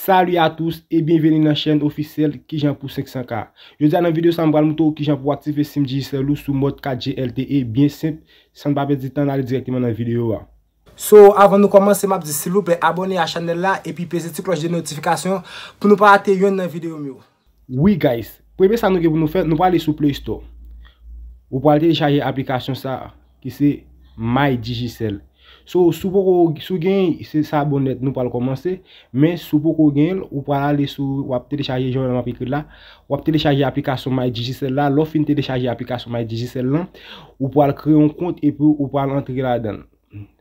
Salwi a tous e binveni nan chen ofissel Kijanpou 500K. Yon diyan nan video san mbal moutou Kijanpou aktif e sim digi selou sou mod 4G LTE. Bien simp, san babet di tan a li direktman nan video a. So, avan nou komanse map di silou, pe abone a chanel la e pi peze ti kloj de notifikasyon pou nou pa ate yon nan video myou. Oui guys, pou ebe san nou ke pou nou fe, nou pa ale sou Play Store. Ou pa ale te chaje aplikasyon sa ki se My DigiSel. So, sou pou ko sou gen, se sa bonnet nou pal komanse, mais sou pou ko gen, ou pal ale sou, wap télécharger joun an là la, wap telechaje aplikasyon My Digicel la, lo fin telechaje aplikasyon My Digicel lan, ou créer un compte et epi ou pal antre la dan.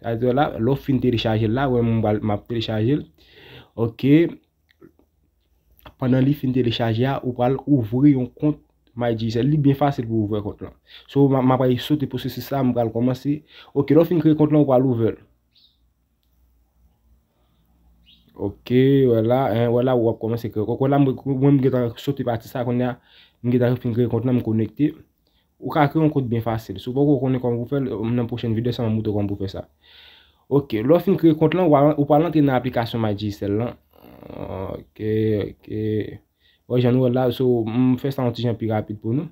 alors là lo fin telechaje la, wè moun map telechaje, ok, pendant li fin télécharger la, ou pal ouvri yon kont, Majijisel li bin fasil pou ouve kont lan. So, m apayi soti pou sisi sa, m kal koman si. Ok, lo fin kre kont lan ou pa louvel. Ok, wala. Wala, wap koman se kre. Koko la m wengi tan soti pati sa kon ya. M geni tan fin kre kont lan m konnekte. Ou ka kre yon kont bin fasil. So, pou kon yon kon m pou fene, m nan pwchene vide sa m mouto kon m pou fese. Ok, lo fin kre kont lan ou pa lante yon aplikasyon majijisel la. Ok, ok. Wè jan nou wè la sou m mm, fè san antijen pi rapid pou nou.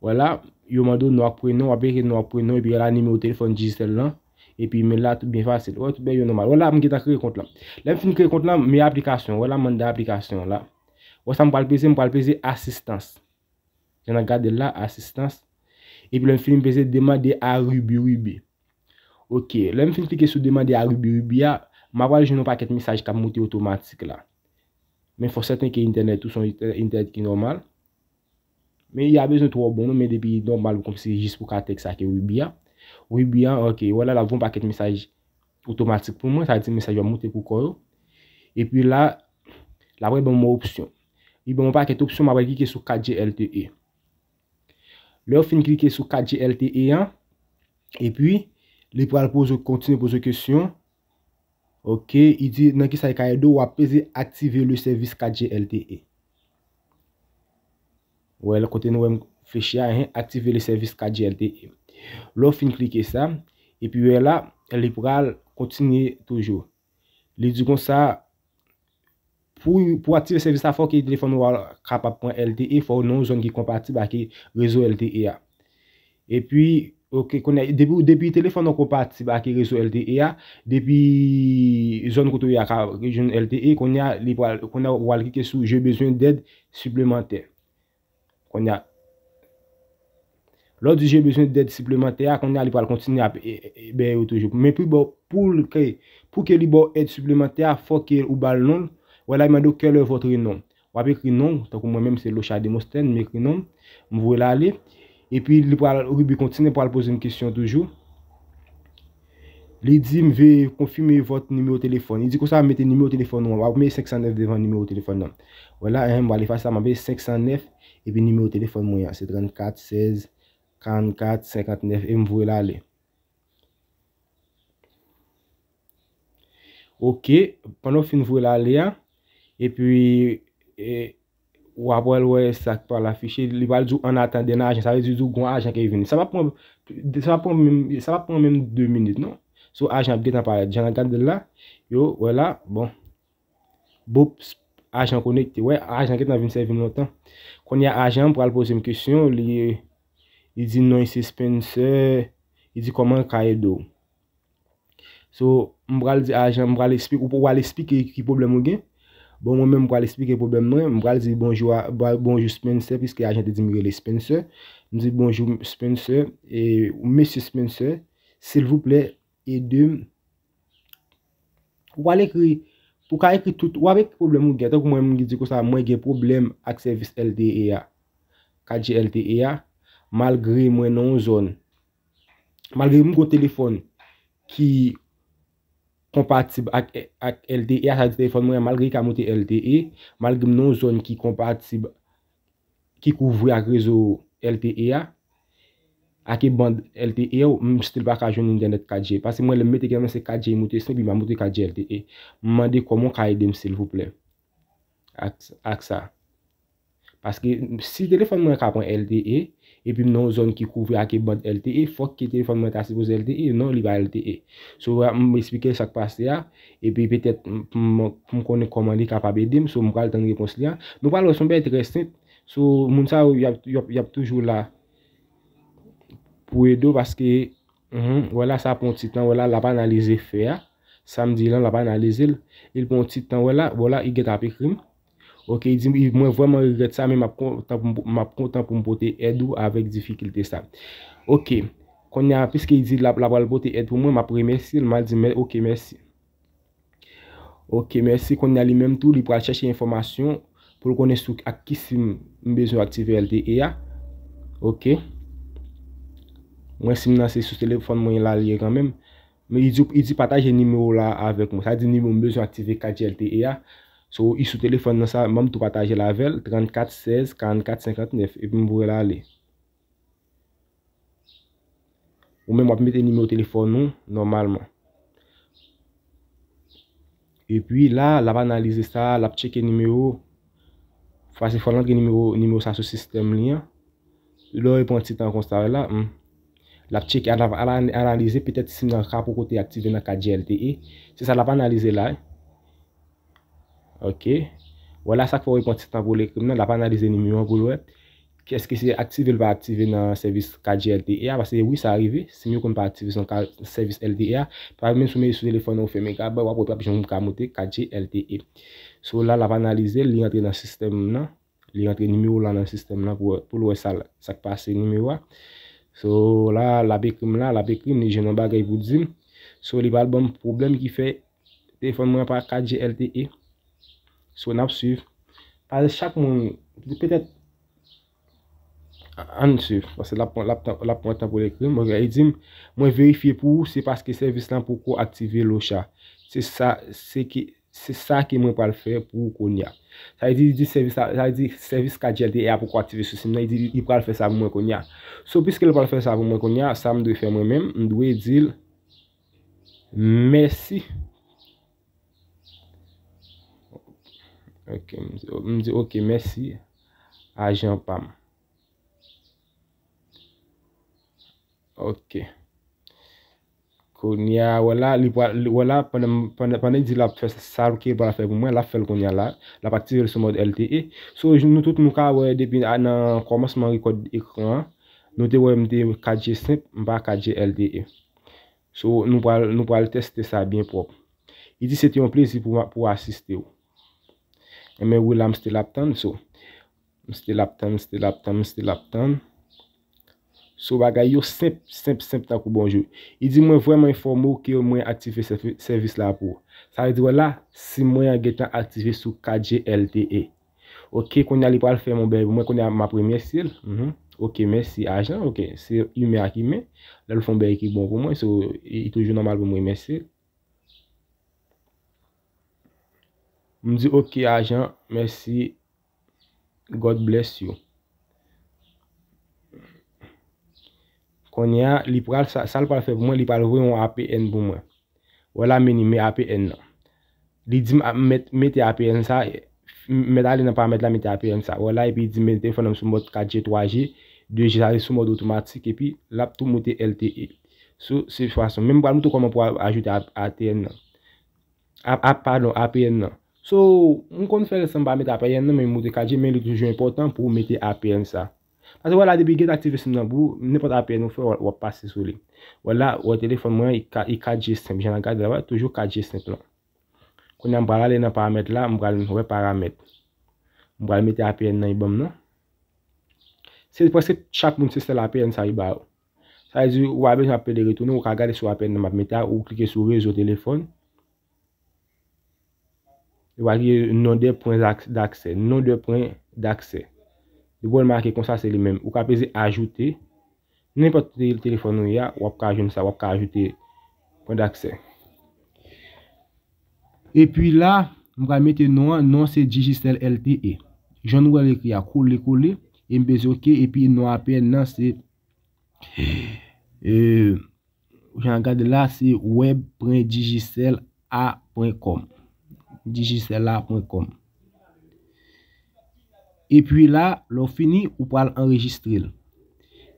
Wè la, yo m adou nou apren nou, wè peke nou apren nou, epi wè la ni mè ou telefon jizel lan, epi mè la tout bè fasyl. Wè, tout bè yo nou mal. Wè la, m gè ta kre kont la. Lè m fin kre kont la, m mè aplikasyon. Wè la, m an da aplikasyon la. Wè sa m palpeze, m palpeze asistans. Jè nan gade la, asistans. Epi lè m fin m peze demade a rubi-rubi. Ok, lè m fin flike sou demade a rubi-rubi ya, m aval jounou paket misaj ka Mais il faut certains qui internet, tous sont internet qui normal. Mais il y a besoin de trois bon, mais depuis normal, comme c'est juste pour ça qui texte bien oui bien ok, voilà, là, vous paquet de message automatique pour moi, ça dit un message va monter pour quoi. Et puis là, là, vous avez une option. Vous avez un paquet d'options, vous avez sur 4G LTE. Là, vous de cliquer sur 4G LTE, e et puis, les poser continuer à poser question Ok, i di nan ki sa e ka e do wap pese aktive le servis kajil LTE. Ou e la kote nou wèm fèche a, hein, aktive le servis kajil LTE. Lo fin klike sa, e pi ou e la, e li pou kal kontinye toujou. Li di kon sa, pou aktive servis sa, fò ki e telefon wè kapap kon LTE, fò ou nou zon ki kompati baki rezo LTE a. E pi... depi telefon nou kompati ba ki rezo LTE a depi zon koutou ya ka rejon LTE kon ya kon ya wale ki kesou jè bezwen dèd suplementè kon ya lò di jè bezwen dèd suplementè a kon ya li wale kontinè a pou ke li wale dèd suplementè a fòkè ou bal non wè la imadou ke lè vòtri non wè apèkri non, takou mwen mèm se locha de Mosten mèkri non, mwè wè la li Et puis, il pral Rubi kontine pral poser une question toujou. Li di m confirmer votre numéro de téléphone. Il dit, comme ça, mettez mette nime ou telefon 609 devant me 509 téléphone. nime Voilà, telefon hein, va aller faire ça. fasa m ave 509 et puis nime ou telefon mwen C'est 34 16 44 59 Et m vwe aller. Ok, pendant fin vwe la le ya. E et, Wap wèl wè, sak pa la fichè, li wèl djou an atan den a ajan, sa wèl djou djou gwen a ajan ke veni. Sa wèl pon, sa wèl pon mèm, sa wèl pon mèm 2 minit, non? So ajan gwen apare, jan akade la, yo wèl la, bon. Boup, ajan konekte, wè, ajan gwen apare, kon ya ajan, mwen wèl pose mèm kèsyon, li, li di nou isi Spencer, li di koman kaye dou. So, mwen wèl di ajan, mwen wèl wèl espik, mwen wèl wèl espik ki problem ou gen, Bom, mwen men mwale explike problem nou, mwen mwale zi bonjou Spencer, piske agent e dimi gwele Spencer, mwen zi bonjou Spencer, et mwen mwen Spencer, s'il vous plè, edoum, wale kri, pou ka ekri tout, wale ekri problem mwen gwele, tak mwen mwen gwele, moi gwele problem ak servis LTEA, kaj LTEA, malgri mwen non zon, malgri mwen kon telefon, ki, kompatib ak LTE a sa telefon mwen ya malge i ka moti LTE malge mnon zon ki kompatib ki kouvri ak rezo LTE a ak e band LTE ou mwen stil pa ka joun internet 4G pasi mwen lèm meti gen mwen se 4G mwote se mwen mwote 4G LTE mwen de kou mwen ka edem sil vople ak sa paske si telefon mwen ka pon LTE epi nou zon ki kouvre a ki bote LTE, fok ki te fonmentase pou LTE, nou li ba LTE. Sou mwen mwen esplike sakpaste ya, epi petet mwen konen koman li kapabe dim, sou mwen kal ten repons li ya. Nou val wè son pe ete restit, sou mwen sa wè yop toujou la pou edo paske, wè la sa pon titan, wè la la pa analize fe ya, samdi lan la pa analize l, il pon titan wè la, wè la i get api krim, Ok, yi di mwen vwenman revet sa, men map kontan pou mbote edwo avèk difikilte sa. Ok, kon yon apis ki yi di laval bote edwo mwen, map remersi, lman di men, ok, mersi. Ok, mersi, kon yon alimèm tou li pral chèche informasyon pou lkonè sou ak kisim mbezo aktive LTE ya. Ok, mwen sim nan se sou telefon mwen yon la liye kanmèm. Men yi di pataje nime ou la avèk mwen, sa di nime ou mbezo aktive kaj LTE ya. So, yi sou telefon nan sa, mam tou pataje lavel, 3416-4459, epi mbouye la ale. Ou men mwa ap mwete nimeyo telefon nou, normalman. Epi la, la pa analize sa, la pa cheke nimeyo, fasi folan gen nimeyo sa sou sistem li ya. Loi, pwant si tan konstare la, la pa cheke, la pa analize, petet si nan kapo kote aktive nan kajel te e. Se sa la pa analize la e. Ok, wè la sak fò wè konsistan pou lè krim nan, la panalize nimi wè, kè skè si aktive lè pa aktive nan servis KJLTE ya, wè se wè wè sa arrive, si mè wè kon pa aktive son servis LTE ya, pa mè sou mè sou lè fon nou fè mè gà, bè wè wè pot apjoun mè kamote KJLTE. Sou lè la panalize, lè yatre nan sistem nan, lè yatre nimi wè lan nan sistem nan pou lè wè sa kpase nimi wè. Sou lè la bè krim nan, la bè krim nan, jè nan bagay voudzim, sou lè wè albèm problem ki fè telefon mè wè pa KJLTE, So nap suiv, al chak moun, di petet, an suiv, wase lap pointan pou lekri, mwen e verifi pou, se paske servis lan pou ko aktive locha. Se sa, se ki, se sa ki mwen pal fe pou konya. Sa yi e di servis, sa yi e di servis kajel de ya pou ko aktive sou, se mwen yi di, yi pal fe sa pou mwen konya. So piske yi pal fe sa pou mwen konya, sa mwen dwi fe mwen men, mwen dwi yi dil, mersi. Ok, m di ok, mersi. Aje, anpam. Ok. Kou ni a, wala, li wala, pandan di la fèl, sa wou ki wala fèl pou mwen, la fèl kou ni a la, la pakti wèl sou mod LTE. Sou nou tout nou ka wè, debi nan koumanseman rekod ekran, nou de wè m de kajé semp, m pa kajé LTE. Sou nou wèl testè sa bie m pou. I di se tè yon plizi pou asistè wè. Emen wè wè la ms te lap tan sou. Ms te lap tan, ms te lap tan, ms te lap tan. Sou bagay yo sep, sep, sep ta kou bonjou. I di mwen vwè mwen informou ki yo mwen aktive servis la pou. Sa e di wè la, si mwen yon getan aktive sou 4G LTE. Ok, kon yon alipal fè mwen beri pou mwen kon yon ma premye sil. Mhm. Ok, mwen si ajan. Ok, si yon mwen akime. Lè lè fon beri ki bon pou mwen. Sou, yon toujou normal pou mwen mwen sil. M di, ok ajan, mersi, God bless you. Kon ya, li pral sa, sal pral fe pou mwen, li pral vwen yon APN pou mwen. Wala meni, meni APN nan. Li di, meti APN sa, meda li nan pa meti la meti APN sa. Wala, yon pi di, meti apn sa, fwene m sou mod 4G, 3G, 2G sa, sou mod otomatik, epi, lap tou mouti LTE. Sou, se fwa son, meni m pral moutou kon mwen pou ajoute apn nan. Ap, ap pardon, apn nan. So, m kon fè se m ba met apen nan men mw de kaje men li toujou impotant pou m mette APN sa. Ase wala di bi gen aktivism nan bou, m nepot APN ou fè wap pase sou li. Wala, wè telefon mwen i kaje sem, jen an gade la wè toujou kaje sem nan. Kon yon barale nan paramet la, m brale m wè paramet. M brale mette APN nan yi bom nan. Se yi poske chak moun se sel APN sa yi barou. Sa yi zi wabè jen apen de ritoun nan, w ka gade sou apen nan, m mette a ou klike sou rezo telefon. yo va liye nou de pwen d'akse, nou de pwen d'akse. Yo gwen marke kon sa se li menm. Ou ka pese ajoute, nou ne poti se yi l telefon nou ya, wap ka ajoute sa, wap ka ajoute pwen d'akse. E pi la, mwen ka mette nou an, nou se Digicel LTE. Joun wè lè kri a, koule koule, e mbe zoke, e pi nou apè nan se, ou e, jan gade la, se web.digicel.com digisela.com epi la lo fini ou pal enregistre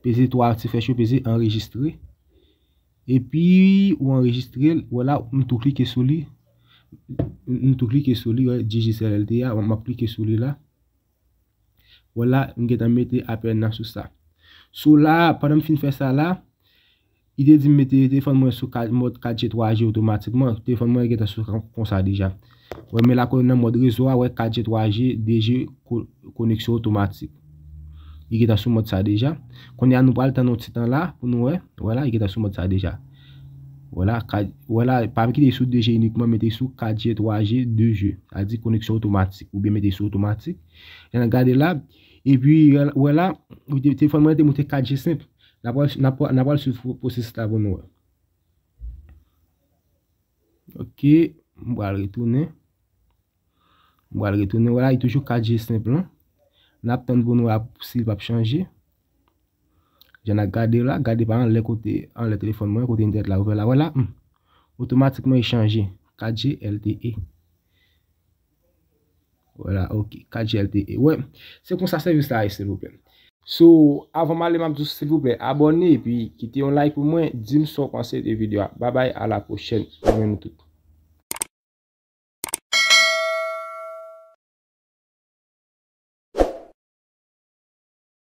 peze to artifasyon peze enregistre epi ou enregistre wala m tou klike sou li m tou klike sou li digisela.com wala m geta mette apen nan sou sa sou la padam fin fe sa la ide di mette mod 4G 3G otomatikman m geta sou sa dija Wè mè la kon nan modre sou a wè 4G, 3G, 2G, koneksyon otomatik. Y ki ta sou mod sa deja. Konè an nou bal tan nou titan la, pou nou wè, wè la, y ki ta sou mod sa deja. Wè la, wè la, pwè mè ki te sou 2G, ni pou mè te sou 4G, 3G, 2G. A di koneksyon otomatik, ou bi mè te sou otomatik. Y nan gade la, e pi wè la, ou di telefon mè te moute 4G semp. Na wè la, na wè la, pou se se ta voun wè. Ok, mwè la retounè. voilà il y toujours toujours 4G simple on hein. attend pour nous s'il si changer j'en J'en a gardé là, gade par en le côté, en le téléphone, moi, côté internet là ouve voilà, hmm. automatiquement il 4G LTE. voilà, ok, 4G LTE. ouais ouais. c'est kon ça service là, vous vous avant So, avon ma s'il vous plaît abonnez et puis quittez un like moi moi di mso conseil de vidéos, Bye bye, à la prochaine,